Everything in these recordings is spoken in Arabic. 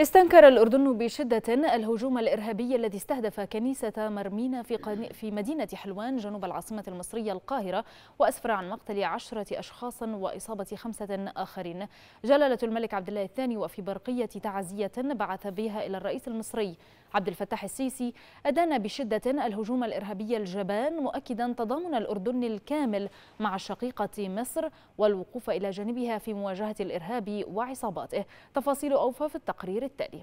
استنكر الأردن بشدة الهجوم الإرهابي الذي استهدف كنيسة مرمينا في, في مدينة حلوان جنوب العاصمة المصرية القاهرة وأسفر عن مقتل عشرة أشخاص وإصابة خمسة آخرين جلالة الملك عبد الله الثاني وفي برقية تعزية بعث بها إلى الرئيس المصري عبد الفتاح السيسي أدان بشدة الهجوم الإرهابي الجبان مؤكدا تضامن الأردن الكامل مع شقيقة مصر والوقوف إلى جانبها في مواجهة الإرهاب وعصاباته تفاصيل أوفى في التقرير التالي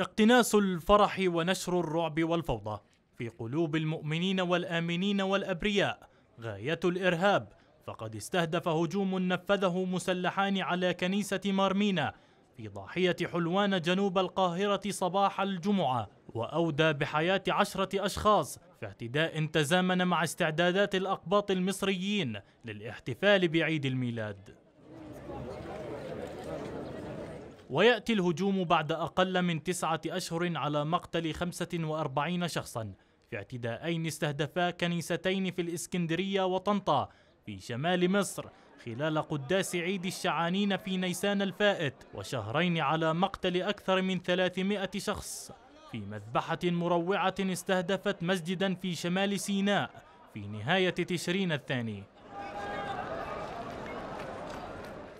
اقتناس الفرح ونشر الرعب والفوضى في قلوب المؤمنين والآمنين والأبرياء غاية الإرهاب فقد استهدف هجوم نفذه مسلحان على كنيسة مارمينا في ضاحية حلوان جنوب القاهرة صباح الجمعة وأودى بحياة عشرة أشخاص في اعتداء تزامن مع استعدادات الأقباط المصريين للاحتفال بعيد الميلاد ويأتي الهجوم بعد أقل من تسعة أشهر على مقتل 45 شخصاً في اعتداءين استهدفا كنيستين في الإسكندرية وطنطا في شمال مصر خلال قداس عيد الشعانين في نيسان الفائت وشهرين على مقتل أكثر من 300 شخص في مذبحة مروعة استهدفت مسجدا في شمال سيناء في نهاية تشرين الثاني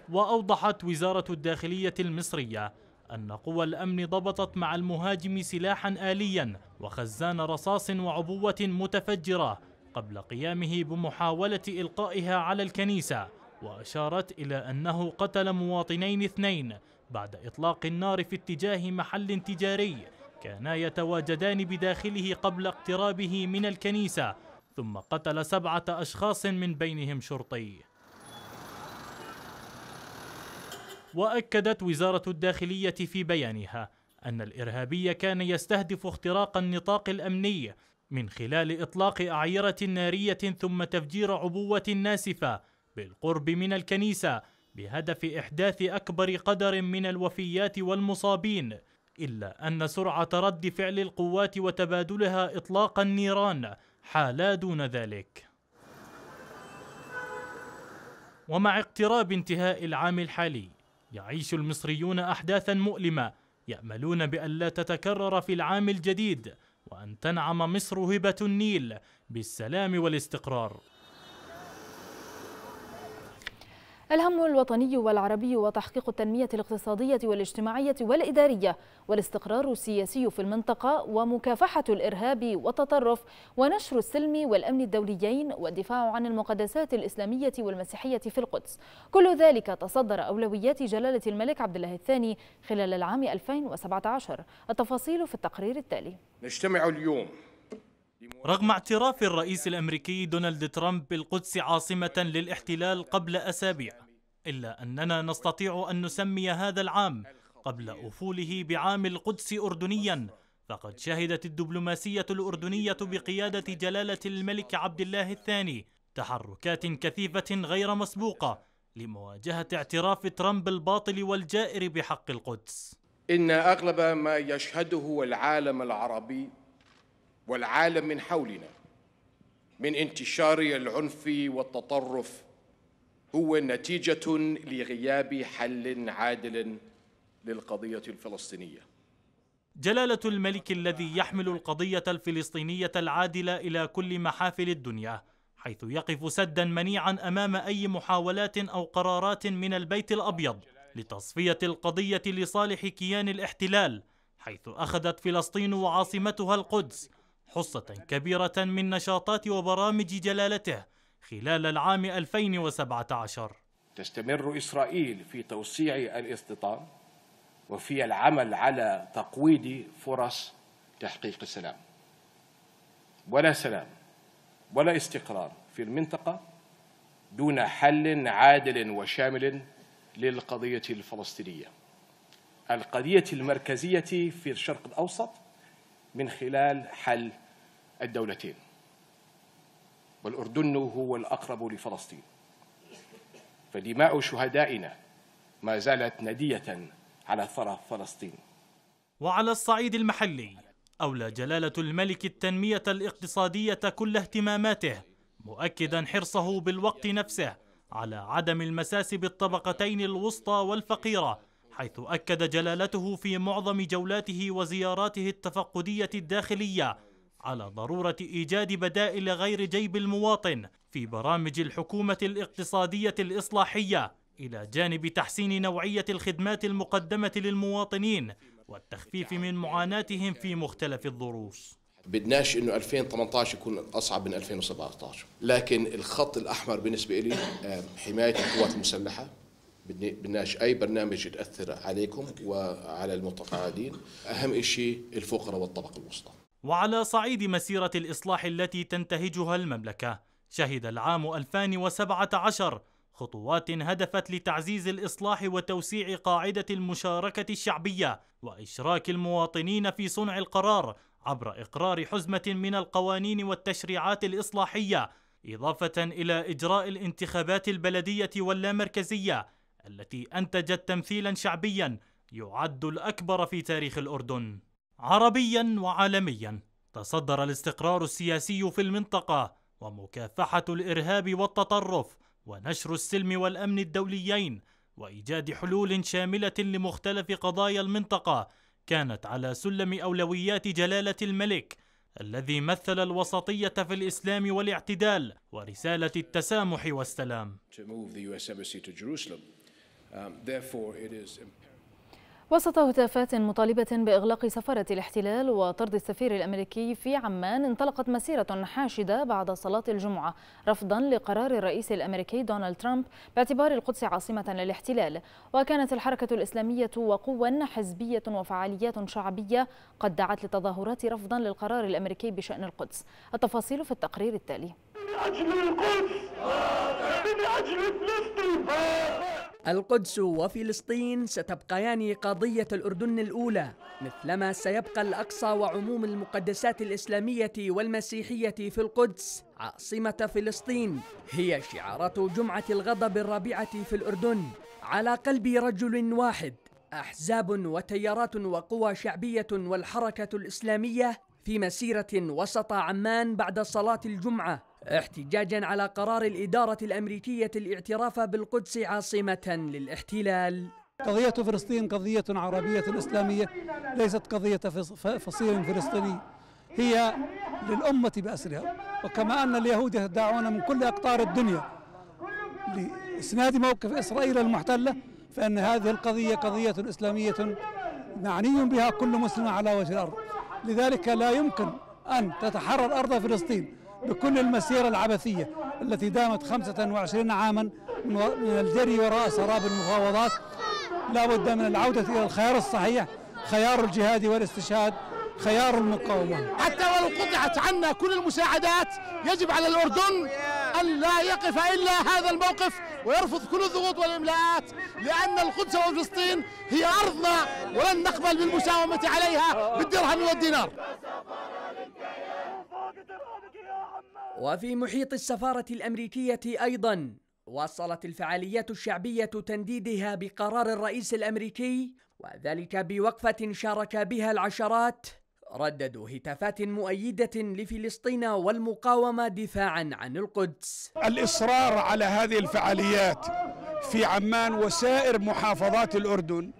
وأوضحت وزارة الداخلية المصرية أن قوى الأمن ضبطت مع المهاجم سلاحا آليا وخزان رصاص وعبوة متفجرة قبل قيامه بمحاولة إلقائها على الكنيسة وأشارت إلى أنه قتل مواطنين اثنين بعد إطلاق النار في اتجاه محل تجاري كانا يتواجدان بداخله قبل اقترابه من الكنيسة ثم قتل سبعة أشخاص من بينهم شرطي وأكدت وزارة الداخلية في بيانها أن الإرهابي كان يستهدف اختراق النطاق الأمني من خلال إطلاق أعيرة نارية ثم تفجير عبوة ناسفة بالقرب من الكنيسة بهدف إحداث أكبر قدر من الوفيات والمصابين إلا أن سرعة رد فعل القوات وتبادلها إطلاق النيران حالا دون ذلك ومع اقتراب انتهاء العام الحالي يعيش المصريون أحداثا مؤلمة يأملون بأن لا تتكرر في العام الجديد وأن تنعم مصر هبة النيل بالسلام والاستقرار الهم الوطني والعربي وتحقيق التنمية الاقتصادية والاجتماعية والإدارية والاستقرار السياسي في المنطقة ومكافحة الإرهاب والتطرف ونشر السلم والأمن الدوليين والدفاع عن المقدسات الإسلامية والمسيحية في القدس كل ذلك تصدر أولويات جلالة الملك عبد الله الثاني خلال العام 2017 التفاصيل في التقرير التالي نجتمع اليوم رغم اعتراف الرئيس الامريكي دونالد ترامب بالقدس عاصمه للاحتلال قبل اسابيع الا اننا نستطيع ان نسمي هذا العام قبل افوله بعام القدس اردنيا فقد شهدت الدبلوماسيه الاردنيه بقياده جلاله الملك عبد الله الثاني تحركات كثيفه غير مسبوقه لمواجهه اعتراف ترامب الباطل والجائر بحق القدس ان اغلب ما يشهده العالم العربي والعالم من حولنا من انتشار العنف والتطرف هو نتيجة لغياب حل عادل للقضية الفلسطينية. جلالة الملك الذي يحمل القضية الفلسطينية العادلة إلى كل محافل الدنيا، حيث يقف سدا منيعا أمام أي محاولات أو قرارات من البيت الأبيض لتصفية القضية لصالح كيان الاحتلال، حيث أخذت فلسطين وعاصمتها القدس حصة كبيرة من نشاطات وبرامج جلالته خلال العام 2017 تستمر إسرائيل في توسيع الاستيطان وفي العمل على تقويض فرص تحقيق السلام ولا سلام ولا استقرار في المنطقة دون حل عادل وشامل للقضية الفلسطينية القضية المركزية في الشرق الأوسط من خلال حل الدولتين والأردن هو الأقرب لفلسطين فدماء شهدائنا ما زالت ندية على ثرى فلسطين وعلى الصعيد المحلي أولى جلالة الملك التنمية الاقتصادية كل اهتماماته مؤكدا حرصه بالوقت نفسه على عدم المساس بالطبقتين الوسطى والفقيرة حيث أكد جلالته في معظم جولاته وزياراته التفقدية الداخلية على ضرورة إيجاد بدائل غير جيب المواطن في برامج الحكومة الاقتصادية الإصلاحية إلى جانب تحسين نوعية الخدمات المقدمة للمواطنين والتخفيف من معاناتهم في مختلف الظروف بدناش انه 2018 يكون اصعب من 2017 لكن الخط الاحمر بالنسبه لي آه، حمايه القوات المسلحه بدناش اي برنامج يتاثر عليكم وعلى المتقاعدين اهم شيء الفقراء والطبقه الوسطى وعلى صعيد مسيره الاصلاح التي تنتهجها المملكه شهد العام 2017 خطوات هدفت لتعزيز الإصلاح وتوسيع قاعدة المشاركة الشعبية وإشراك المواطنين في صنع القرار عبر إقرار حزمة من القوانين والتشريعات الإصلاحية إضافة إلى إجراء الانتخابات البلدية واللامركزية التي أنتجت تمثيلا شعبيا يعد الأكبر في تاريخ الأردن عربيا وعالميا تصدر الاستقرار السياسي في المنطقة ومكافحة الإرهاب والتطرف ونشر السلم والأمن الدوليين وإيجاد حلول شاملة لمختلف قضايا المنطقة كانت على سلم أولويات جلالة الملك الذي مثل الوسطية في الإسلام والاعتدال ورسالة التسامح والسلام. Um, وسط هتافات مطالبة بإغلاق سفارة الاحتلال وطرد السفير الأمريكي في عمان انطلقت مسيرة حاشدة بعد صلاة الجمعة رفضا لقرار الرئيس الأمريكي دونالد ترامب باعتبار القدس عاصمة للاحتلال وكانت الحركة الإسلامية وقوة حزبية وفعاليات شعبية قد دعت لتظاهرات رفضا للقرار الأمريكي بشأن القدس التفاصيل في التقرير التالي من أجل القدس من أجل فلسطين القدس وفلسطين ستبقيان قضية الأردن الأولى مثلما سيبقى الأقصى وعموم المقدسات الإسلامية والمسيحية في القدس عاصمة فلسطين هي شعارات جمعة الغضب الرابعة في الأردن على قلب رجل واحد أحزاب وتيارات وقوى شعبية والحركة الإسلامية في مسيرة وسط عمان بعد صلاة الجمعة احتجاجا على قرار الإدارة الأمريكية الاعتراف بالقدس عاصمة للاحتلال قضية فلسطين قضية عربية إسلامية ليست قضية فصيل فلسطيني هي للأمة بأسرها وكما أن اليهود يدعون من كل أقطار الدنيا لإسناد موقف إسرائيل المحتلة فإن هذه القضية قضية إسلامية معني بها كل مسلم على وجه الأرض لذلك لا يمكن أن تتحرر أرض فلسطين بكل المسيرة العبثية التي دامت 25 عاما من الجري وراء سراب المفاوضات لا بد من العودة إلى الخيار الصحيح خيار الجهاد والاستشهاد خيار المقاومة حتى ولو قطعت عنا كل المساعدات يجب على الأردن أن لا يقف إلا هذا الموقف ويرفض كل الضغوط والإملاءات لأن القدس وفلسطين هي أرضنا ولن نقبل بالمساومة عليها بالدرهم والدينار وفي محيط السفارة الأمريكية أيضا واصلت الفعاليات الشعبية تنديدها بقرار الرئيس الأمريكي وذلك بوقفة شارك بها العشرات رددوا هتافات مؤيدة لفلسطين والمقاومة دفاعا عن القدس الإصرار على هذه الفعاليات في عمان وسائر محافظات الأردن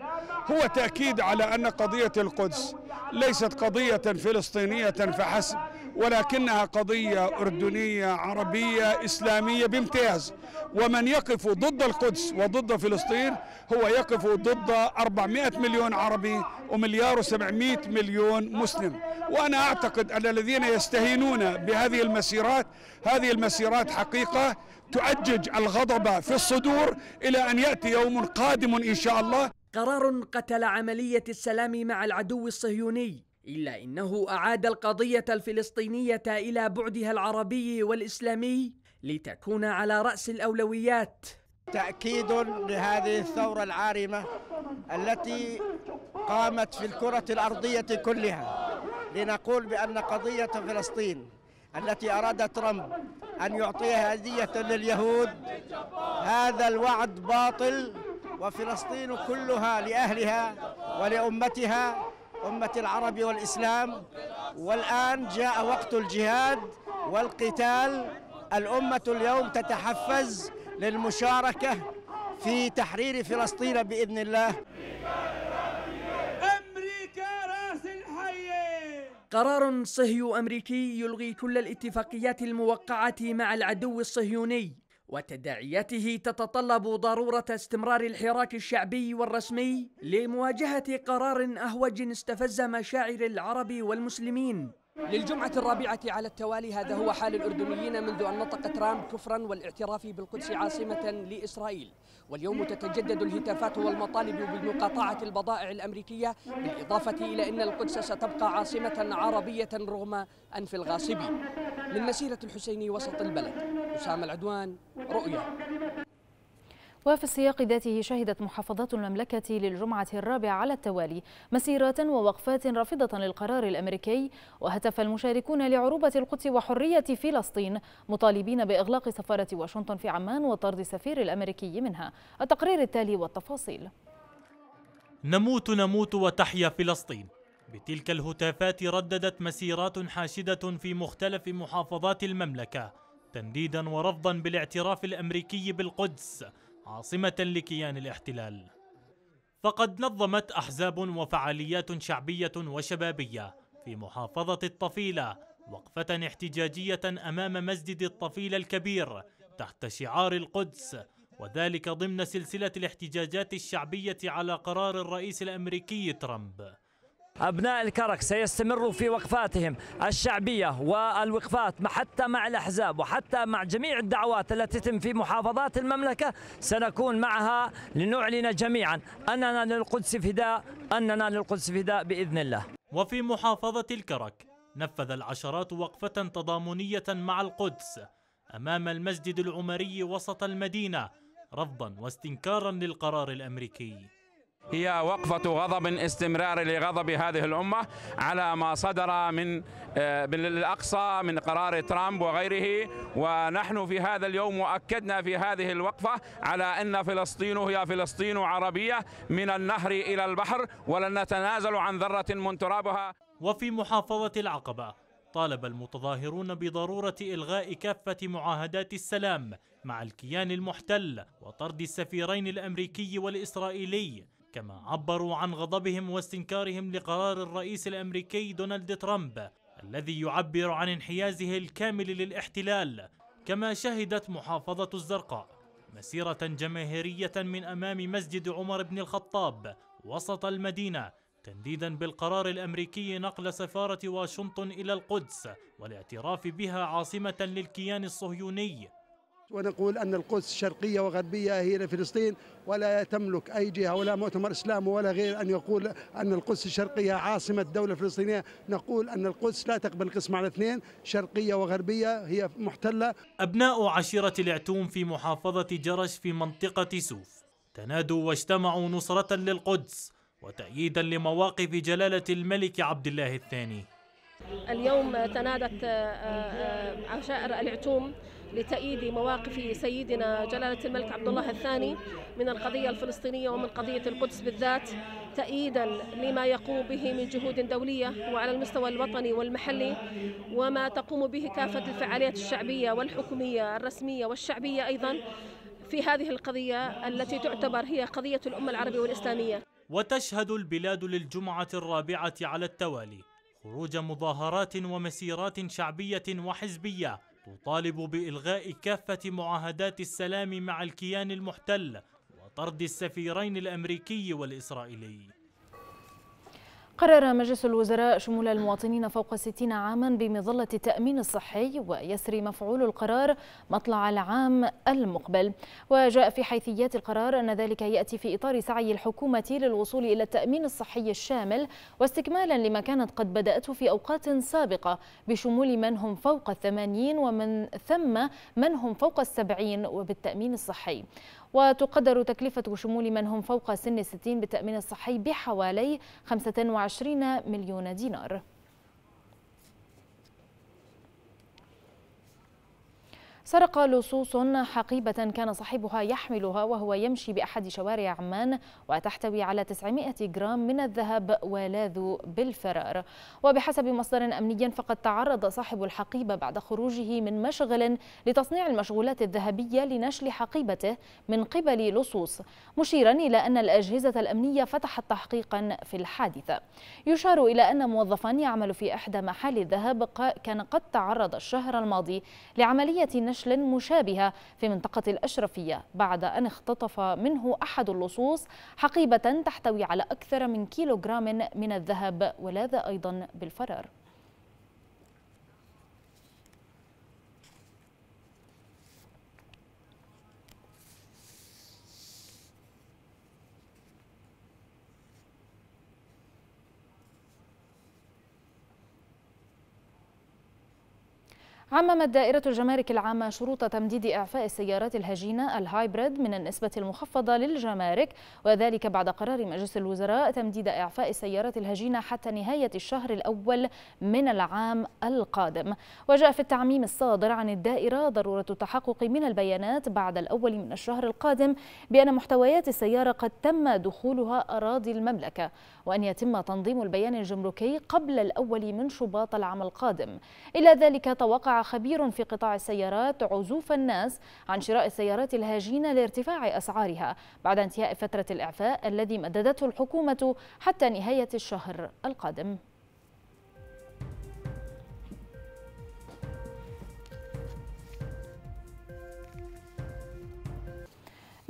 هو تأكيد على أن قضية القدس ليست قضية فلسطينية فحسب ولكنها قضية أردنية عربية إسلامية بامتياز ومن يقف ضد القدس وضد فلسطين هو يقف ضد 400 مليون عربي ومليار و700 مليون مسلم وأنا أعتقد أن الذين يستهينون بهذه المسيرات هذه المسيرات حقيقة تؤجج الغضب في الصدور إلى أن يأتي يوم قادم إن شاء الله قرار قتل عملية السلام مع العدو الصهيوني إلا إنه أعاد القضية الفلسطينية إلى بعدها العربي والإسلامي لتكون على رأس الأولويات تأكيد لهذه الثورة العارمة التي قامت في الكرة الأرضية كلها لنقول بأن قضية فلسطين التي أراد ترامب أن يعطيها هدية لليهود هذا الوعد باطل وفلسطين كلها لأهلها ولأمتها أمة العرب والإسلام والآن جاء وقت الجهاد والقتال الأمة اليوم تتحفز للمشاركة في تحرير فلسطين بإذن الله قرار صهيو أمريكي يلغي كل الاتفاقيات الموقعة مع العدو الصهيوني وتداعياته تتطلب ضروره استمرار الحراك الشعبي والرسمي لمواجهه قرار اهوج استفز مشاعر العرب والمسلمين للجمعة الرابعة على التوالي هذا هو حال الأردنيين منذ أن نطق ترامب كفرا والاعتراف بالقدس عاصمة لإسرائيل واليوم تتجدد الهتافات والمطالب بمقاطعة البضائع الأمريكية بالإضافة إلى أن القدس ستبقى عاصمة عربية رغم أنف الغاصبين من مسيرة الحسيني وسط البلد أسامة العدوان رؤيا وفي السياق ذاته شهدت محافظات المملكة للجمعة الرابعة على التوالي مسيرات ووقفات رافضة للقرار الأمريكي وهتف المشاركون لعروبة القدس وحرية فلسطين مطالبين بإغلاق سفارة واشنطن في عمان وطرد السفير الأمريكي منها التقرير التالي والتفاصيل نموت نموت وتحيا فلسطين بتلك الهتافات رددت مسيرات حاشدة في مختلف محافظات المملكة تنديدا ورفضا بالاعتراف الأمريكي بالقدس عاصمة لكيان الاحتلال فقد نظمت أحزاب وفعاليات شعبية وشبابية في محافظة الطفيلة وقفة احتجاجية أمام مسجد الطفيلة الكبير تحت شعار القدس وذلك ضمن سلسلة الاحتجاجات الشعبية على قرار الرئيس الأمريكي ترامب أبناء الكرك سيستمروا في وقفاتهم الشعبية والوقفات حتى مع الأحزاب وحتى مع جميع الدعوات التي تتم في محافظات المملكة سنكون معها لنعلن جميعا أننا للقدس فداء أننا للقدس فداء بإذن الله وفي محافظة الكرك نفذ العشرات وقفة تضامنية مع القدس أمام المسجد العمري وسط المدينة رفضا واستنكارا للقرار الأمريكي هي وقفة غضب استمرار لغضب هذه الأمة على ما صدر من بالأقصى آه، من قرار ترامب وغيره ونحن في هذا اليوم وأكدنا في هذه الوقفة على أن فلسطين هي فلسطين عربية من النهر إلى البحر ولن نتنازل عن ذرة من ترابها وفي محافظة العقبة طالب المتظاهرون بضرورة إلغاء كافة معاهدات السلام مع الكيان المحتل وطرد السفيرين الأمريكي والإسرائيلي كما عبروا عن غضبهم واستنكارهم لقرار الرئيس الامريكي دونالد ترامب الذي يعبر عن انحيازه الكامل للاحتلال كما شهدت محافظة الزرقاء مسيرة جماهيرية من أمام مسجد عمر بن الخطاب وسط المدينة تنديدا بالقرار الأمريكي نقل سفارة واشنطن إلى القدس والاعتراف بها عاصمة للكيان الصهيوني ونقول أن القدس شرقية وغربية هي لفلسطين ولا تملك أي جهة ولا مؤتمر إسلامي ولا غير أن يقول أن القدس الشرقية عاصمة الدولة الفلسطينية نقول أن القدس لا تقبل قسم على اثنين شرقية وغربية هي محتلة أبناء عشيرة العتوم في محافظة جرش في منطقة سوف تنادوا واجتمعوا نصرة للقدس وتأييدا لمواقف جلالة الملك عبد الله الثاني اليوم تنادت آه، آه، عشائر العتوم لتأييد مواقف سيدنا جلالة الملك عبد الله الثاني من القضية الفلسطينية ومن قضية القدس بالذات تأييدا لما يقوم به من جهود دولية وعلى المستوى الوطني والمحلي وما تقوم به كافة الفعاليات الشعبية والحكومية الرسمية والشعبية أيضا في هذه القضية التي تعتبر هي قضية الأمة العربية والإسلامية وتشهد البلاد للجمعة الرابعة على التوالي خروج مظاهرات ومسيرات شعبية وحزبية تطالب بإلغاء كافة معاهدات السلام مع الكيان المحتل وطرد السفيرين الأمريكي والإسرائيلي قرر مجلس الوزراء شمول المواطنين فوق 60 عاما بمظلة التأمين الصحي ويسري مفعول القرار مطلع العام المقبل وجاء في حيثيات القرار أن ذلك يأتي في إطار سعي الحكومة للوصول إلى التأمين الصحي الشامل واستكمالا لما كانت قد بدأته في أوقات سابقة بشمول من هم فوق الثمانين ومن ثم من هم فوق السبعين وبالتأمين الصحي وتقدر تكلفة شمول من هم فوق سن الستين بالتأمين الصحي بحوالي 25 مليون دينار سرق لصوص حقيبة كان صاحبها يحملها وهو يمشي بأحد شوارع عمان وتحتوي على 900 جرام من الذهب ولاذ بالفرار وبحسب مصدر أمني فقد تعرض صاحب الحقيبة بعد خروجه من مشغل لتصنيع المشغولات الذهبية لنشل حقيبته من قبل لصوص مشيرا إلى أن الأجهزة الأمنية فتحت تحقيقا في الحادثة يشار إلى أن موظفا يعمل في إحدى محال الذهب كان قد تعرض الشهر الماضي لعملية نشل نشل مشابهة في منطقة الأشرفية بعد أن اختطف منه أحد اللصوص حقيبة تحتوي على أكثر من كيلوغرام من الذهب ولاذ أيضا بالفرار عممت دائرة الجمارك العامة شروط تمديد إعفاء السيارات الهجينة الهايبريد من النسبة المخفضة للجمارك وذلك بعد قرار مجلس الوزراء تمديد إعفاء السيارات الهجينة حتى نهاية الشهر الأول من العام القادم وجاء في التعميم الصادر عن الدائرة ضرورة التحقق من البيانات بعد الأول من الشهر القادم بأن محتويات السيارة قد تم دخولها أراضي المملكة وأن يتم تنظيم البيان الجمركي قبل الأول من شباط العام القادم إلى ذلك توقع خبير في قطاع السيارات عزوف الناس عن شراء السيارات الهاجينة لارتفاع أسعارها بعد انتهاء فترة الإعفاء الذي مددته الحكومة حتى نهاية الشهر القادم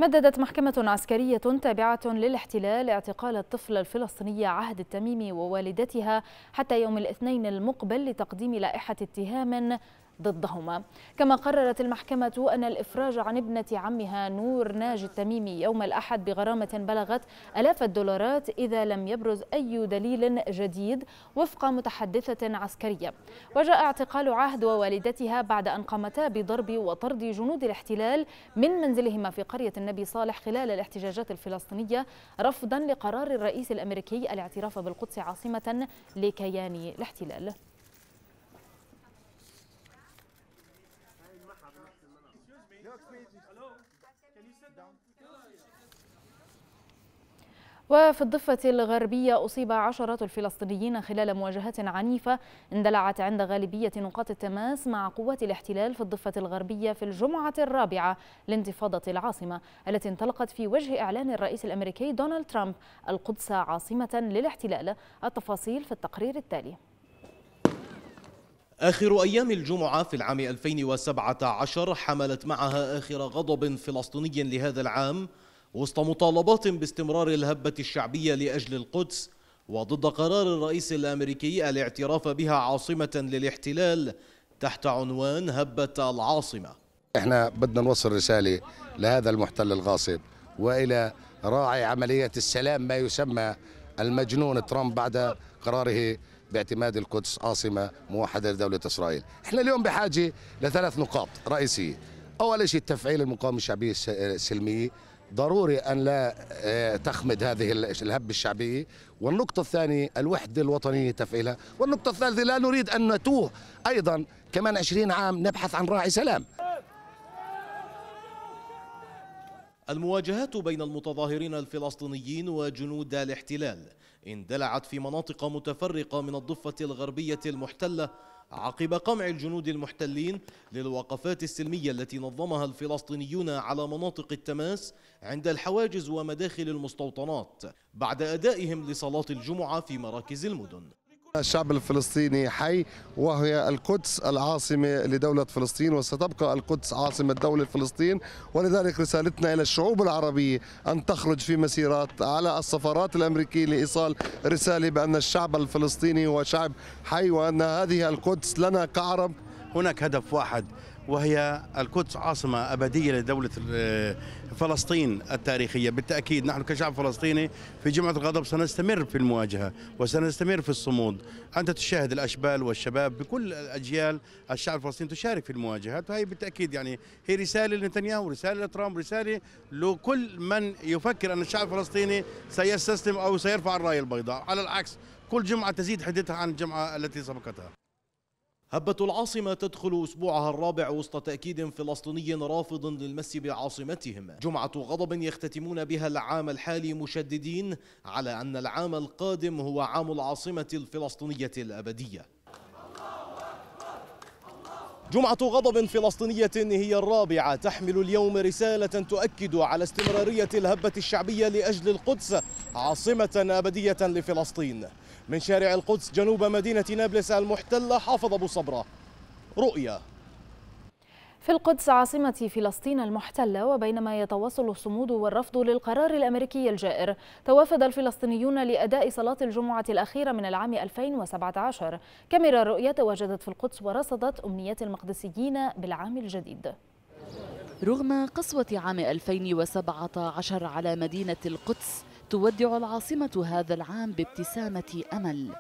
مددت محكمة عسكرية تابعة للاحتلال اعتقال الطفلة الفلسطينية عهد التميمي ووالدتها حتى يوم الاثنين المقبل لتقديم لائحة اتهام ضدهما كما قررت المحكمة أن الإفراج عن ابنة عمها نور ناجي التميمي يوم الأحد بغرامة بلغت ألاف الدولارات إذا لم يبرز أي دليل جديد وفق متحدثة عسكرية وجاء اعتقال عهد ووالدتها بعد أن قامتا بضرب وطرد جنود الاحتلال من منزلهما في قرية النبي صالح خلال الاحتجاجات الفلسطينية رفضا لقرار الرئيس الأمريكي الاعتراف بالقدس عاصمة لكيان الاحتلال وفي الضفة الغربية أصيب عشرات الفلسطينيين خلال مواجهات عنيفة اندلعت عند غالبية نقاط التماس مع قوات الاحتلال في الضفة الغربية في الجمعة الرابعة لانتفاضة العاصمة التي انطلقت في وجه إعلان الرئيس الأمريكي دونالد ترامب القدس عاصمة للاحتلال التفاصيل في التقرير التالي آخر أيام الجمعة في العام 2017 حملت معها آخر غضب فلسطيني لهذا العام وسط مطالبات باستمرار الهبة الشعبية لأجل القدس وضد قرار الرئيس الأمريكي الاعتراف بها عاصمة للاحتلال تحت عنوان هبة العاصمة احنا بدنا نوصل رسالة لهذا المحتل الغاصب وإلى راعي عملية السلام ما يسمى المجنون ترامب بعد قراره باعتماد القدس عاصمة موحدة لدولة إسرائيل احنا اليوم بحاجة لثلاث نقاط رئيسية أول شيء تفعيل المقاومة الشعبية السلمية ضروري أن لا آه، تخمد هذه الهبة الشعبية والنقطة الثانية الوحدة الوطنية تفعيلها والنقطة الثالثة لا نريد أن نتوه أيضا كمان عشرين عام نبحث عن راعي سلام المواجهات بين المتظاهرين الفلسطينيين وجنود الاحتلال اندلعت في مناطق متفرقة من الضفة الغربية المحتلة عقب قمع الجنود المحتلين للوقفات السلمية التي نظمها الفلسطينيون على مناطق التماس عند الحواجز ومداخل المستوطنات بعد أدائهم لصلاة الجمعة في مراكز المدن الشعب الفلسطيني حي وهي القدس العاصمة لدولة فلسطين وستبقى القدس عاصمة دولة فلسطين ولذلك رسالتنا إلى الشعوب العربية أن تخرج في مسيرات على السفارات الأمريكية لإيصال رسالة بأن الشعب الفلسطيني هو شعب حي وأن هذه القدس لنا كعرب هناك هدف واحد وهي القدس عاصمة أبدية لدولة آه، فلسطين التاريخية بالتأكيد نحن كشعب فلسطيني في جمعة الغضب سنستمر في المواجهة وسنستمر في الصمود أنت تشاهد الأشبال والشباب بكل الأجيال الشعب الفلسطيني تشارك في المواجهات وهي بالتأكيد يعني هي رسالة لنتنياهو رسالة لترامب رسالة لكل من يفكر أن الشعب الفلسطيني سيستسلم أو سيرفع الراية البيضاء على العكس كل جمعة تزيد حدتها عن الجمعة التي سبقتها هبة العاصمة تدخل أسبوعها الرابع وسط تأكيد فلسطيني رافض للمس بعاصمتهم جمعة غضب يختتمون بها العام الحالي مشددين على أن العام القادم هو عام العاصمة الفلسطينية الأبدية جمعة غضب فلسطينية هي الرابعة تحمل اليوم رسالة تؤكد على استمرارية الهبة الشعبية لأجل القدس عاصمة أبدية لفلسطين من شارع القدس جنوب مدينة نابلس المحتلة حافظ أبو صبرة رؤيا في القدس عاصمة فلسطين المحتلة وبينما يتواصل الصمود والرفض للقرار الأمريكي الجائر توافد الفلسطينيون لأداء صلاة الجمعة الأخيرة من العام 2017 كاميرا الرؤية تواجدت في القدس ورصدت أمنيات المقدسيين بالعام الجديد رغم قسوة عام 2017 على مدينة القدس تودع العاصمة هذا العام بابتسامة أمل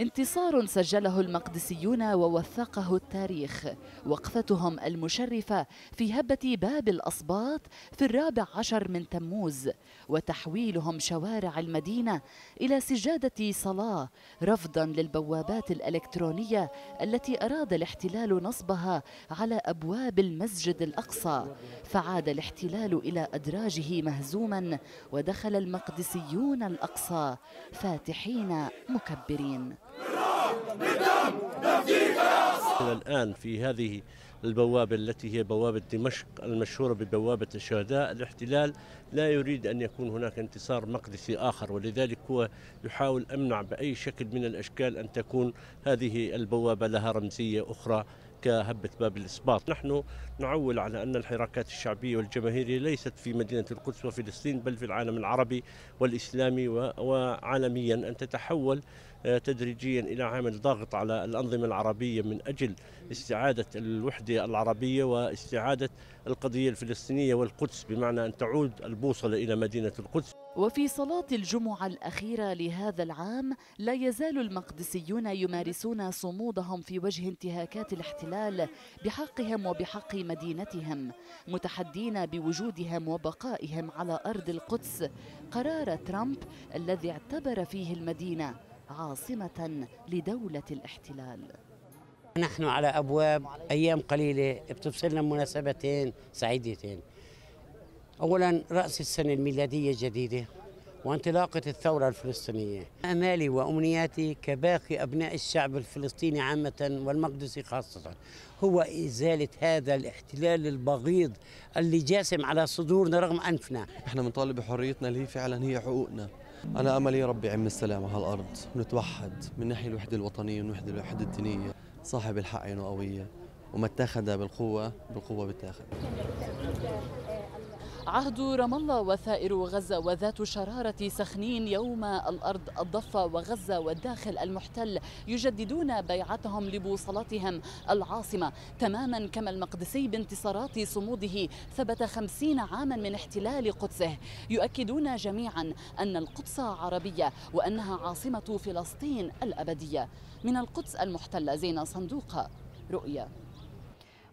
انتصار سجله المقدسيون ووثقه التاريخ وقفتهم المشرفة في هبة باب الأصباط في الرابع عشر من تموز وتحويلهم شوارع المدينة إلى سجادة صلاة رفضا للبوابات الإلكترونية التي أراد الاحتلال نصبها على أبواب المسجد الأقصى فعاد الاحتلال إلى أدراجه مهزوما ودخل المقدسيون الأقصى فاتحين مكبرين الآن في هذه البوابة التي هي بوابة دمشق المشهورة ببوابة الشهداء الاحتلال لا يريد أن يكون هناك انتصار مقدسي آخر ولذلك هو يحاول أمنع بأي شكل من الأشكال أن تكون هذه البوابة لها رمزية أخرى كهبة باب الإسباط نحن نعول على أن الحركات الشعبية والجماهيرية ليست في مدينة القدس وفلسطين بل في العالم العربي والإسلامي وعالميا أن تتحول تدريجيا الى عامل ضاغط على الانظمه العربيه من اجل استعاده الوحده العربيه واستعاده القضيه الفلسطينيه والقدس بمعنى ان تعود البوصله الى مدينه القدس. وفي صلاة الجمعة الأخيرة لهذا العام لا يزال المقدسيون يمارسون صمودهم في وجه انتهاكات الاحتلال بحقهم وبحق مدينتهم متحدين بوجودهم وبقائهم على أرض القدس قرار ترامب الذي اعتبر فيه المدينة عاصمة لدولة الاحتلال نحن على أبواب أيام قليلة بتفصلنا مناسبتين سعيدتين أولا رأس السنة الميلادية الجديدة وانطلاقة الثورة الفلسطينية أمالي وأمنياتي كباقي أبناء الشعب الفلسطيني عامة والمقدسي خاصة هو إزالة هذا الاحتلال البغيض اللي جاسم على صدورنا رغم أنفنا إحنا بنطالب بحريتنا اللي هي فعلا هي حقوقنا أنا أملي ربي عم السلام على هالأرض نتوحد من ناحية الوحدة الوطنية والوحدة الوحدة الدينية صاحب الحق عينه قوية وما اتخذ بالقوة بالقوة بتاخذ عهد رام الله وثائر غزة وذات شرارة سخنين يوم الأرض الضفة وغزة والداخل المحتل يجددون بيعتهم لبوصلتهم العاصمة تماما كما المقدسي بانتصارات صموده ثبت خمسين عاما من احتلال قدسه يؤكدون جميعا أن القدس عربية وأنها عاصمة فلسطين الأبدية من القدس المحتلة زين صندوق رؤيا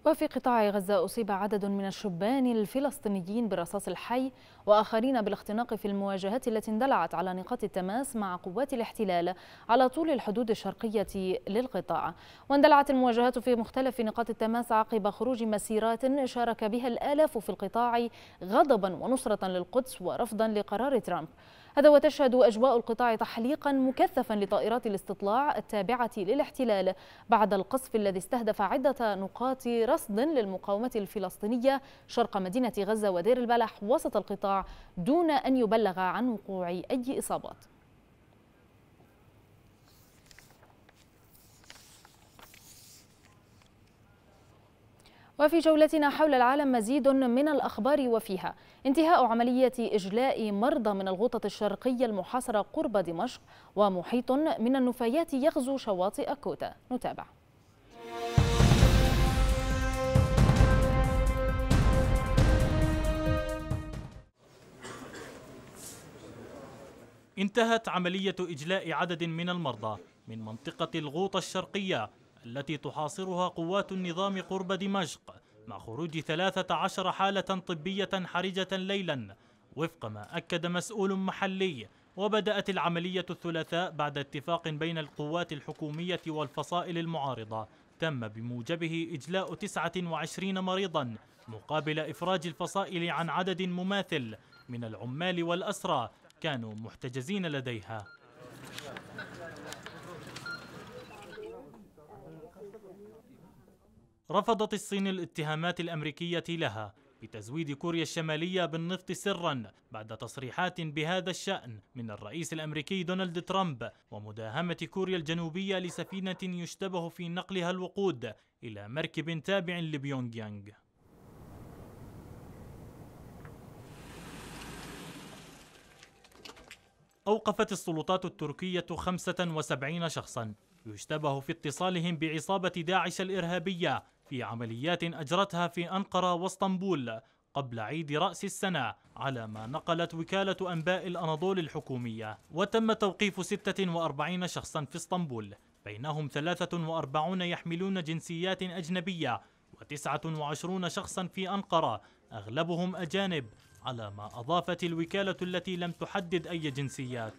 وفي قطاع غزة أصيب عدد من الشبان الفلسطينيين بالرصاص الحي وآخرين بالاختناق في المواجهات التي اندلعت على نقاط التماس مع قوات الاحتلال على طول الحدود الشرقية للقطاع واندلعت المواجهات في مختلف نقاط التماس عقب خروج مسيرات شارك بها الآلاف في القطاع غضبا ونصرة للقدس ورفضا لقرار ترامب هذا وتشهد أجواء القطاع تحليقا مكثفا لطائرات الاستطلاع التابعة للاحتلال بعد القصف الذي استهدف عدة نقاط رصد للمقاومة الفلسطينية شرق مدينة غزة ودير البلح وسط القطاع دون أن يبلغ عن وقوع أي إصابات وفي جولتنا حول العالم مزيد من الأخبار وفيها انتهاء عملية إجلاء مرضى من الغوطة الشرقية المحاصرة قرب دمشق ومحيط من النفايات يغزو شواطئ كوتا نتابع انتهت عملية إجلاء عدد من المرضى من منطقة الغوطة الشرقية التي تحاصرها قوات النظام قرب دمشق مع خروج 13 حالة طبية حرجة ليلا وفق ما أكد مسؤول محلي وبدأت العملية الثلاثاء بعد اتفاق بين القوات الحكومية والفصائل المعارضة تم بموجبه إجلاء 29 مريضا مقابل إفراج الفصائل عن عدد مماثل من العمال والأسرى كانوا محتجزين لديها رفضت الصين الاتهامات الأمريكية لها بتزويد كوريا الشمالية بالنفط سرا بعد تصريحات بهذا الشأن من الرئيس الأمريكي دونالد ترامب ومداهمة كوريا الجنوبية لسفينة يشتبه في نقلها الوقود إلى مركب تابع لبيونغ يانغ أوقفت السلطات التركية 75 شخصا يشتبه في اتصالهم بعصابة داعش الإرهابية في عمليات أجرتها في أنقرة واسطنبول قبل عيد رأس السنة على ما نقلت وكالة أنباء الأناضول الحكومية وتم توقيف 46 شخصا في اسطنبول بينهم 43 يحملون جنسيات أجنبية و29 شخصا في أنقرة أغلبهم أجانب على ما أضافت الوكالة التي لم تحدد أي جنسيات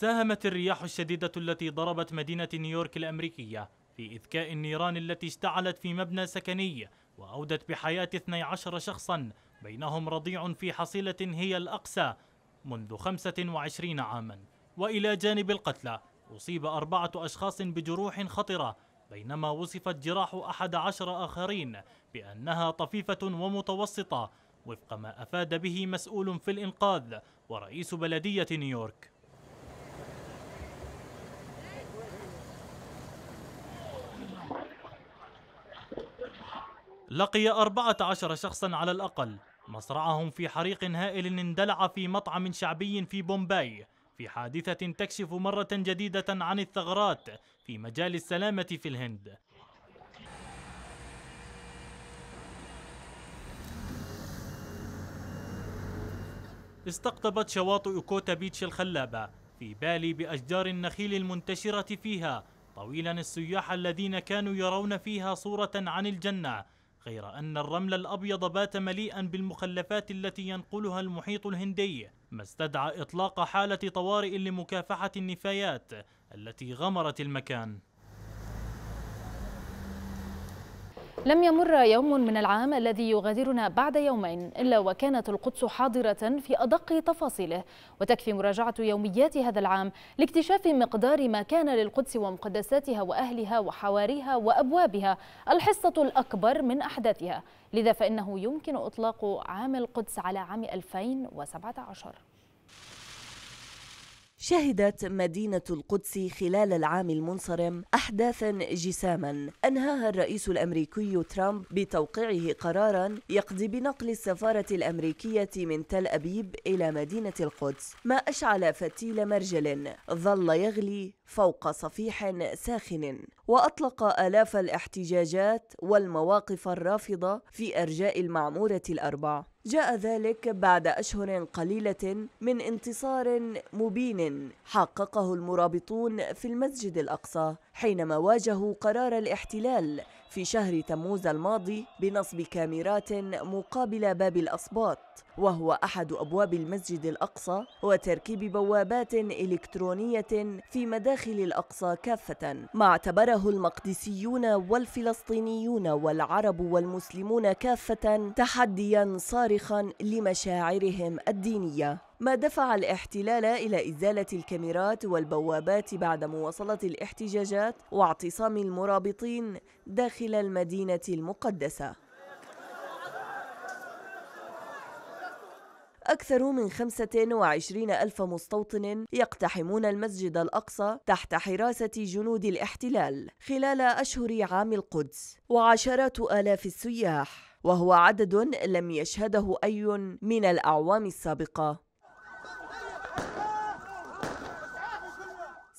ساهمت الرياح الشديدة التي ضربت مدينة نيويورك الأمريكية في إذكاء النيران التي اشتعلت في مبنى سكني وأودت بحياة 12 شخصا بينهم رضيع في حصيلة هي الأقسى منذ 25 عاما وإلى جانب القتلى أصيب أربعة أشخاص بجروح خطرة بينما وصفت جراح أحد عشر آخرين بأنها طفيفة ومتوسطة وفق ما أفاد به مسؤول في الإنقاذ ورئيس بلدية نيويورك لقي 14 شخصا على الأقل مصرعهم في حريق هائل اندلع في مطعم شعبي في بومباي في حادثة تكشف مرة جديدة عن الثغرات في مجال السلامة في الهند استقطبت شواطئ كوتا بيتش الخلابة في بالي بأشجار النخيل المنتشرة فيها طويلا السياح الذين كانوا يرون فيها صورة عن الجنة غير أن الرمل الأبيض بات مليئا بالمخلفات التي ينقلها المحيط الهندي ما استدعى إطلاق حالة طوارئ لمكافحة النفايات التي غمرت المكان لم يمر يوم من العام الذي يغادرنا بعد يومين إلا وكانت القدس حاضرة في أدق تفاصيله وتكفي مراجعة يوميات هذا العام لاكتشاف مقدار ما كان للقدس ومقدساتها وأهلها وحواريها وأبوابها الحصة الأكبر من أحداثها لذا فإنه يمكن إطلاق عام القدس على عام 2017 شهدت مدينة القدس خلال العام المنصرم أحداثا جساما أنهاها الرئيس الأمريكي ترامب بتوقيعه قرارا يقضي بنقل السفارة الأمريكية من تل أبيب إلى مدينة القدس ما أشعل فتيل مرجل ظل يغلي فوق صفيح ساخن واطلق الاف الاحتجاجات والمواقف الرافضه في ارجاء المعموره الاربع جاء ذلك بعد اشهر قليله من انتصار مبين حققه المرابطون في المسجد الاقصى حينما واجهوا قرار الاحتلال في شهر تموز الماضي بنصب كاميرات مقابل باب الأصباط وهو أحد أبواب المسجد الأقصى وتركيب بوابات إلكترونية في مداخل الأقصى كافة ما اعتبره المقدسيون والفلسطينيون والعرب والمسلمون كافة تحديا صارخا لمشاعرهم الدينية ما دفع الاحتلال إلى إزالة الكاميرات والبوابات بعد مواصلة الاحتجاجات واعتصام المرابطين داخل المدينة المقدسة أكثر من 25 ألف مستوطن يقتحمون المسجد الأقصى تحت حراسة جنود الاحتلال خلال أشهر عام القدس وعشرات آلاف السياح وهو عدد لم يشهده أي من الأعوام السابقة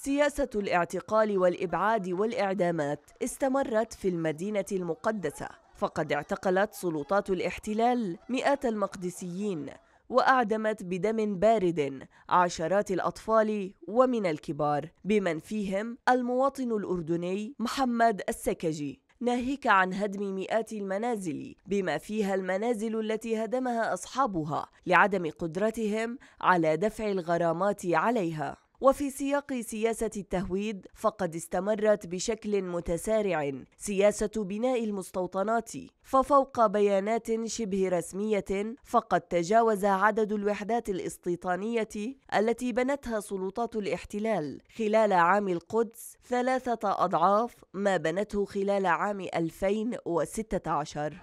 سياسة الاعتقال والإبعاد والإعدامات استمرت في المدينة المقدسة فقد اعتقلت سلطات الاحتلال مئات المقدسيين وأعدمت بدم بارد عشرات الأطفال ومن الكبار بمن فيهم المواطن الأردني محمد السكجي ناهيك عن هدم مئات المنازل بما فيها المنازل التي هدمها أصحابها لعدم قدرتهم على دفع الغرامات عليها وفي سياق سياسة التهويد فقد استمرت بشكل متسارع سياسة بناء المستوطنات ففوق بيانات شبه رسمية فقد تجاوز عدد الوحدات الاستيطانية التي بنتها سلطات الاحتلال خلال عام القدس ثلاثة أضعاف ما بنته خلال عام 2016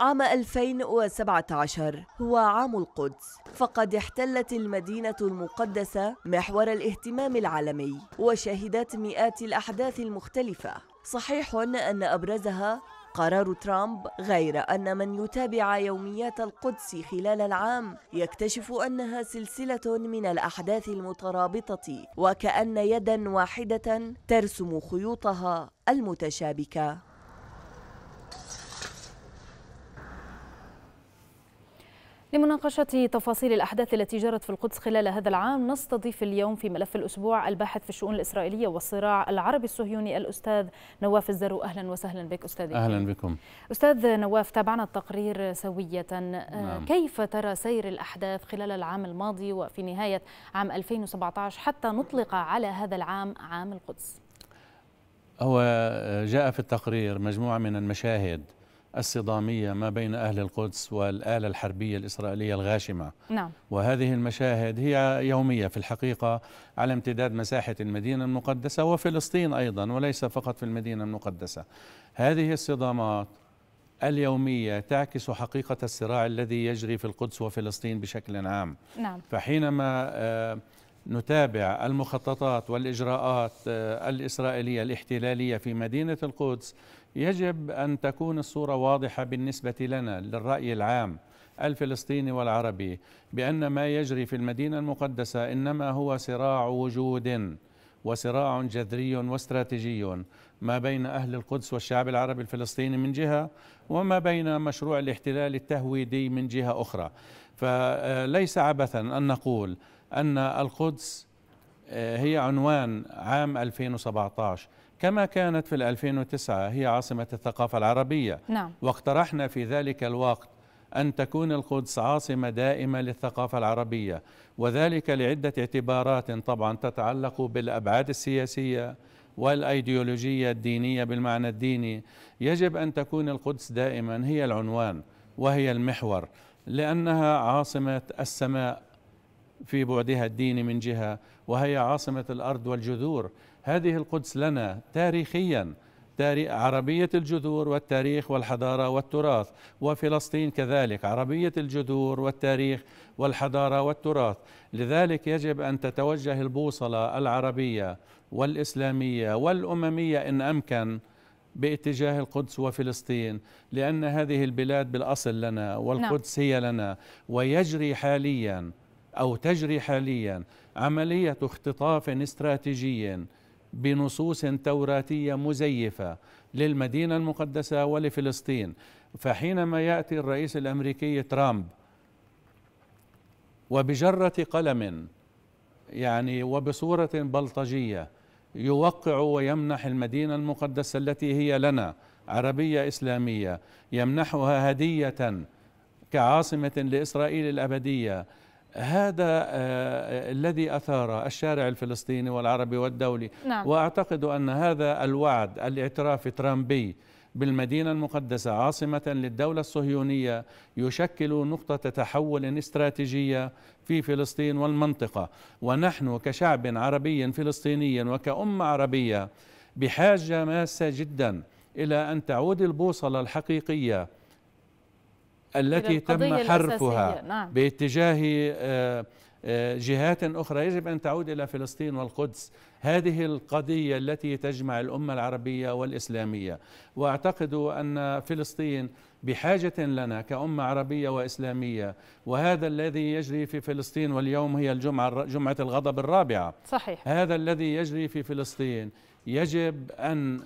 عام 2017 هو عام القدس فقد احتلت المدينة المقدسة محور الاهتمام العالمي وشهدت مئات الأحداث المختلفة صحيح أن أبرزها قرار ترامب غير أن من يتابع يوميات القدس خلال العام يكتشف أنها سلسلة من الأحداث المترابطة وكأن يدا واحدة ترسم خيوطها المتشابكة لمناقشة تفاصيل الأحداث التي جرت في القدس خلال هذا العام نستضيف اليوم في ملف الأسبوع الباحث في الشؤون الإسرائيلية والصراع العربي الصهيوني الأستاذ نواف الزرو أهلا وسهلا بك أستاذي أهلا بكم أستاذ نواف تابعنا التقرير سوية نعم. كيف ترى سير الأحداث خلال العام الماضي وفي نهاية عام 2017 حتى نطلق على هذا العام عام القدس هو آه، جاء في التقرير مجموعة من المشاهد الصدامية ما بين أهل القدس والآلة الحربية الإسرائيلية الغاشمة نعم. وهذه المشاهد هي يومية في الحقيقة على امتداد مساحة المدينة المقدسة وفلسطين أيضا وليس فقط في المدينة المقدسة هذه الصدامات اليومية تعكس حقيقة الصراع الذي يجري في القدس وفلسطين بشكل عام نعم. فحينما آه، نتابع المخططات والإجراءات آه، الإسرائيلية الاحتلالية في مدينة القدس يجب أن تكون الصورة واضحة بالنسبة لنا للرأي العام الفلسطيني والعربي بأن ما يجري في المدينة المقدسة إنما هو صراع وجود وصراع جذري واستراتيجي ما بين أهل القدس والشعب العربي الفلسطيني من جهة وما بين مشروع الاحتلال التهويدي من جهة أخرى فليس عبثا أن نقول أن القدس آه، هي عنوان عام 2017 كما كانت في 2009 هي عاصمة الثقافة العربية نعم. واقترحنا في ذلك الوقت أن تكون القدس عاصمة دائمة للثقافة العربية وذلك لعدة اعتبارات طبعا تتعلق بالأبعاد السياسية والأيديولوجية الدينية بالمعنى الديني يجب أن تكون القدس دائما هي العنوان وهي المحور لأنها عاصمة السماء في بعدها الديني من جهة وهي عاصمة الأرض والجذور هذه القدس لنا تاريخيا عربية الجذور والتاريخ والحضارة والتراث وفلسطين كذلك عربية الجذور والتاريخ والحضارة والتراث لذلك يجب أن تتوجه البوصلة العربية والإسلامية والأممية إن أمكن باتجاه القدس وفلسطين لأن هذه البلاد بالأصل لنا والقدس نعم. هي لنا ويجري حاليا أو تجري حاليا عملية اختطاف استراتيجي بنصوص توراتيه مزيفه للمدينه المقدسه ولفلسطين فحينما ياتي الرئيس الامريكي ترامب وبجره قلم يعني وبصوره بلطجيه يوقع ويمنح المدينه المقدسه التي هي لنا عربيه اسلاميه يمنحها هديه كعاصمه لاسرائيل الابديه هذا آه، الذي أثار الشارع الفلسطيني والعربي والدولي نعم. وأعتقد أن هذا الوعد الاعتراف ترامبي بالمدينة المقدسة عاصمة للدولة الصهيونية يشكل نقطة تحول استراتيجية في فلسطين والمنطقة ونحن كشعب عربي فلسطيني وكأمة عربية بحاجة ماسة جدا إلى أن تعود البوصلة الحقيقية التي تم حرفها نعم. باتجاه آه، آه، جهات أخرى يجب أن تعود إلى فلسطين والقدس هذه القضية التي تجمع الأمة العربية والإسلامية وأعتقد أن فلسطين بحاجة لنا كأمة عربية وإسلامية وهذا الذي يجري في فلسطين واليوم هي الجمعة جمعة الغضب الرابعة صحيح. هذا الذي يجري في فلسطين يجب أن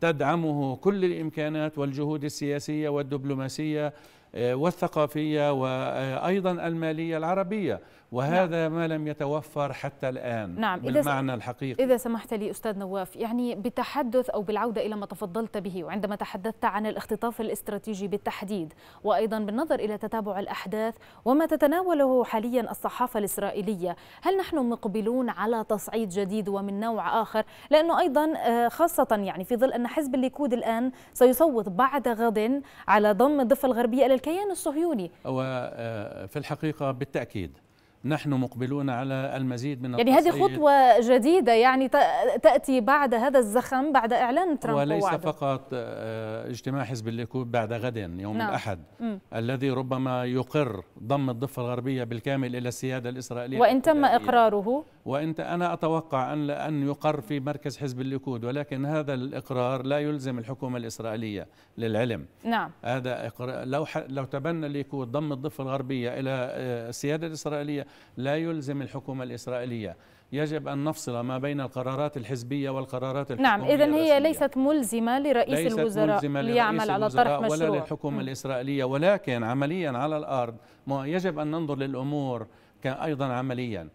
تدعمه كل الامكانات والجهود السياسيه والدبلوماسيه آه، والثقافية وأيضا المالية العربية وهذا نعم. ما لم يتوفر حتى الآن نعم. بالمعنى إذا الحقيقي إذا سمحت لي أستاذ نواف يعني بالتحدث أو بالعودة إلى ما تفضلت به وعندما تحدثت عن الاختطاف الاستراتيجي بالتحديد وأيضا بالنظر إلى تتابع الأحداث وما تتناوله حاليا الصحافة الإسرائيلية هل نحن مقبلون على تصعيد جديد ومن نوع آخر لأنه أيضا آه، خاصة يعني في ظل أن حزب الليكود الآن سيصوت بعد غد على ضم الضفة الغربية إلى الكيان الصهيوني وفي آه، الحقيقة بالتأكيد نحن مقبلون على المزيد من يعني هذه خطوة جديدة يعني تأتي بعد هذا الزخم بعد إعلان ترامب وليس وعده. فقط آه، اجتماع حزب الليكود بعد غد يوم نعم. الأحد م. الذي ربما يقر ضم الضفة الغربية بالكامل إلى السيادة الإسرائيلية وإن تم إقراره وإن أنا أتوقع أن أن يقر في مركز حزب الليكود ولكن هذا الإقرار لا يلزم الحكومة الإسرائيلية للعلم نعم هذا إقرار لو لو تبنى الليكود ضم الضفة الغربية إلى آه، السيادة الإسرائيلية لا يلزم الحكومة الإسرائيلية يجب أن نفصل ما بين القرارات الحزبية والقرارات الحكومية نعم إذا هي ليست ملزمة لرئيس ليست الوزراء ملزمة لرئيس ليعمل على طرح مشروع ولا للحكومة م. الإسرائيلية ولكن عمليا على الأرض يجب أن ننظر للأمور أيضا عمليا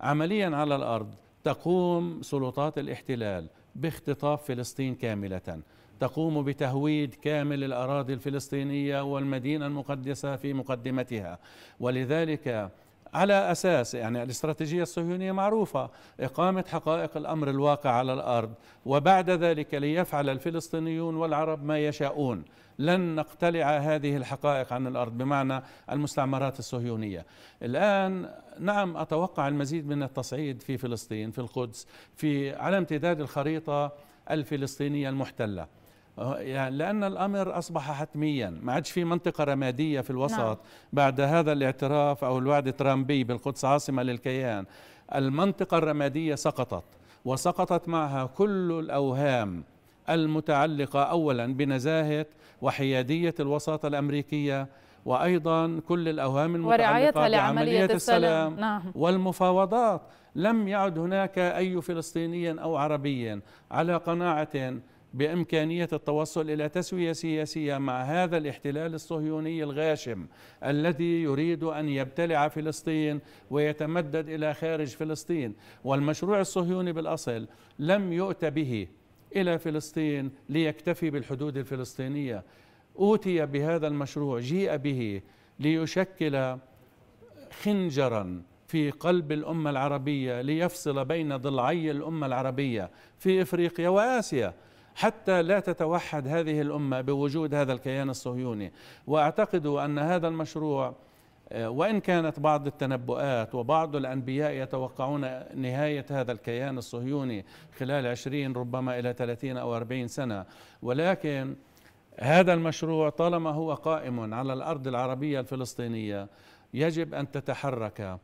عمليا على الأرض تقوم سلطات الاحتلال باختطاف فلسطين كاملة تقوم بتهويد كامل الأراضي الفلسطينية والمدينة المقدسة في مقدمتها ولذلك على أساس يعني الاستراتيجية الصهيونية معروفة إقامة حقائق الأمر الواقع على الأرض وبعد ذلك ليفعل الفلسطينيون والعرب ما يشاءون لن نقتلع هذه الحقائق عن الارض بمعنى المستعمرات الصهيونيه. الان نعم اتوقع المزيد من التصعيد في فلسطين، في القدس، في على امتداد الخريطه الفلسطينيه المحتله. أه، يعني لأن الأمر أصبح حتميا ما عادش في منطقة رمادية في الوسط نعم. بعد هذا الاعتراف أو الوعد ترامبي بالقدس عاصمة للكيان المنطقة الرمادية سقطت وسقطت معها كل الأوهام المتعلقة أولا بنزاهة وحيادية الوساطة الأمريكية وأيضا كل الأوهام المتعلقة بعملية السلام, السلام نعم. والمفاوضات لم يعد هناك أي فلسطيني أو عربي على قناعة بإمكانية التوصل إلى تسوية سياسية مع هذا الاحتلال الصهيوني الغاشم الذي يريد أن يبتلع فلسطين ويتمدد إلى خارج فلسطين والمشروع الصهيوني بالأصل لم يؤت به إلى فلسطين ليكتفي بالحدود الفلسطينية أوتي بهذا المشروع جيء به ليشكل خنجرا في قلب الأمة العربية ليفصل بين ضلعي الأمة العربية في إفريقيا وآسيا حتى لا تتوحد هذه الأمة بوجود هذا الكيان الصهيوني وأعتقد أن هذا المشروع آه، وإن كانت بعض التنبؤات وبعض الأنبياء يتوقعون نهاية هذا الكيان الصهيوني خلال عشرين ربما إلى ثلاثين أو أربعين سنة ولكن هذا المشروع طالما هو قائم على الأرض العربية الفلسطينية يجب أن تتحرك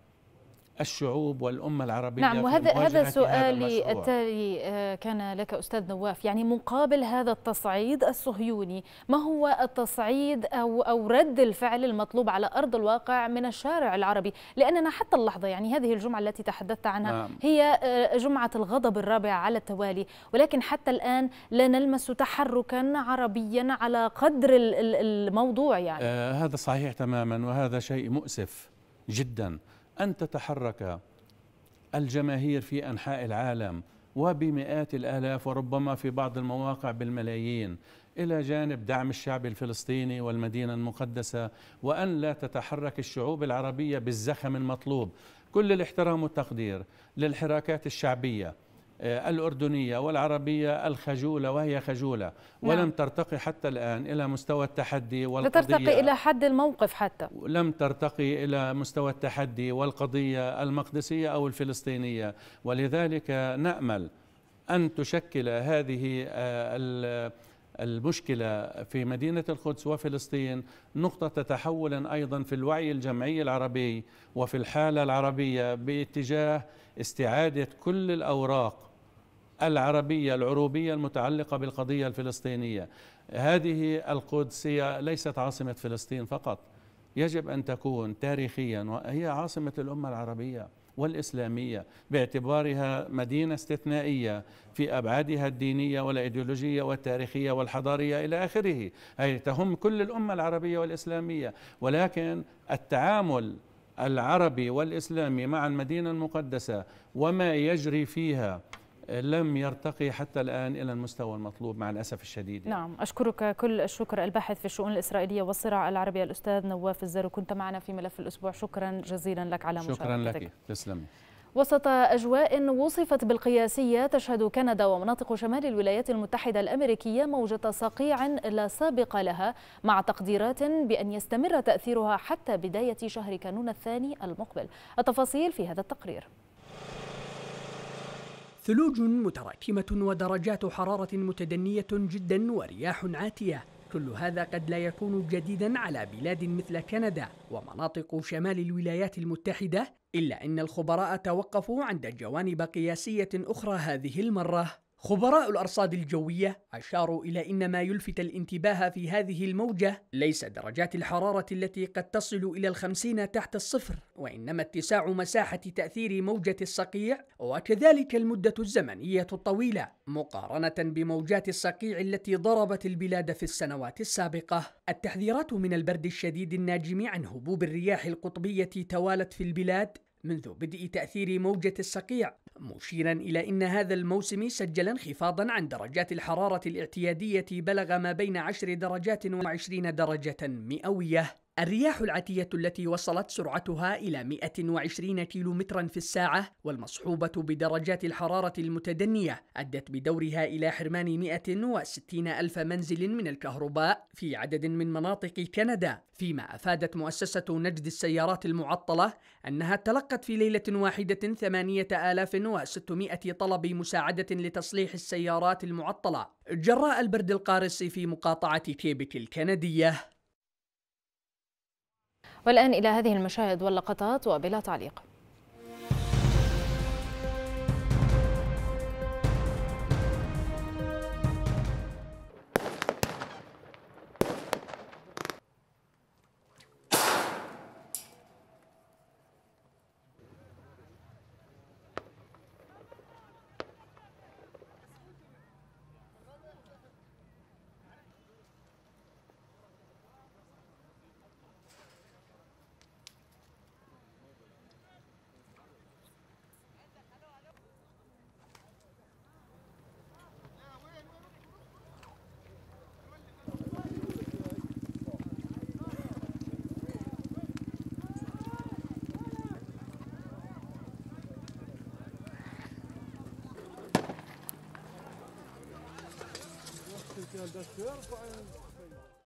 الشعوب والأمة العربية نعم وهذا هذا سؤالي التالي آه، كان لك أستاذ نواف يعني مقابل هذا التصعيد الصهيوني ما هو التصعيد أو, أو رد الفعل المطلوب على أرض الواقع من الشارع العربي لأننا حتى اللحظة يعني هذه الجمعة التي تحدثت عنها نعم. هي آه، جمعة الغضب الرابعة على التوالي ولكن حتى الآن لا نلمس تحركا عربيا على قدر الموضوع يعني آه هذا صحيح تماما وهذا شيء مؤسف جدا أن تتحرك الجماهير في أنحاء العالم وبمئات الآلاف وربما في بعض المواقع بالملايين إلى جانب دعم الشعب الفلسطيني والمدينة المقدسة وأن لا تتحرك الشعوب العربية بالزخم المطلوب كل الاحترام والتقدير للحراكات الشعبية آه، الأردنية والعربية الخجولة وهي خجولة نعم. ولم ترتقي حتى الآن إلى مستوى التحدي والقضية لا ترتقي إلى حد الموقف حتى لم ترتقي إلى مستوى التحدي والقضية المقدسية أو الفلسطينية ولذلك نأمل أن تشكل هذه آه، المشكلة في مدينة القدس وفلسطين نقطة تحول أيضا في الوعي الجمعي العربي وفي الحالة العربية باتجاه استعادة كل الأوراق العربية العروبية المتعلقة بالقضية الفلسطينية هذه القدس هي ليست عاصمة فلسطين فقط يجب أن تكون تاريخيا وهي عاصمة الأمة العربية والإسلامية باعتبارها مدينة استثنائية في أبعادها الدينية والأيديولوجية والتاريخية والحضارية إلى آخره هي تهم كل الأمة العربية والإسلامية ولكن التعامل العربي والإسلامي مع المدينة المقدسة وما يجري فيها لم يرتقي حتى الآن إلى المستوى المطلوب مع الأسف الشديد نعم أشكرك كل الشكر الباحث في الشؤون الإسرائيلية والصراع العربي الأستاذ نواف الزر كنت معنا في ملف الأسبوع شكرا جزيلا لك على مشاركتك شكرا لك تسلمي وسط أجواء وصفت بالقياسية تشهد كندا ومناطق شمال الولايات المتحدة الأمريكية موجة صقيع لا سابق لها مع تقديرات بأن يستمر تأثيرها حتى بداية شهر كانون الثاني المقبل التفاصيل في هذا التقرير ثلوج متراكمة ودرجات حرارة متدنية جدا ورياح عاتية كل هذا قد لا يكون جديدا على بلاد مثل كندا ومناطق شمال الولايات المتحدة إلا أن الخبراء توقفوا عند جوانب قياسية أخرى هذه المرة خبراء الأرصاد الجوية أشاروا إلى أن ما يلفت الانتباه في هذه الموجة ليس درجات الحرارة التي قد تصل إلى الخمسين تحت الصفر وإنما اتساع مساحة تأثير موجة الصقيع وكذلك المدة الزمنية الطويلة مقارنة بموجات الصقيع التي ضربت البلاد في السنوات السابقة التحذيرات من البرد الشديد الناجم عن هبوب الرياح القطبية توالت في البلاد منذ بدء تأثير موجة الصقيع مشيرا إلى أن هذا الموسم سجل انخفاضا عن درجات الحرارة الاعتيادية بلغ ما بين 10 درجات و20 درجة مئوية الرياح العاتية التي وصلت سرعتها إلى 120 مترا في الساعة والمصحوبة بدرجات الحرارة المتدنية أدت بدورها إلى حرمان 160 ألف منزل من الكهرباء في عدد من مناطق كندا فيما أفادت مؤسسة نجد السيارات المعطلة أنها تلقت في ليلة واحدة 8600 طلب مساعدة لتصليح السيارات المعطلة جراء البرد القارس في مقاطعة كيبك الكندية والآن إلى هذه المشاهد واللقطات وبلا تعليق Körper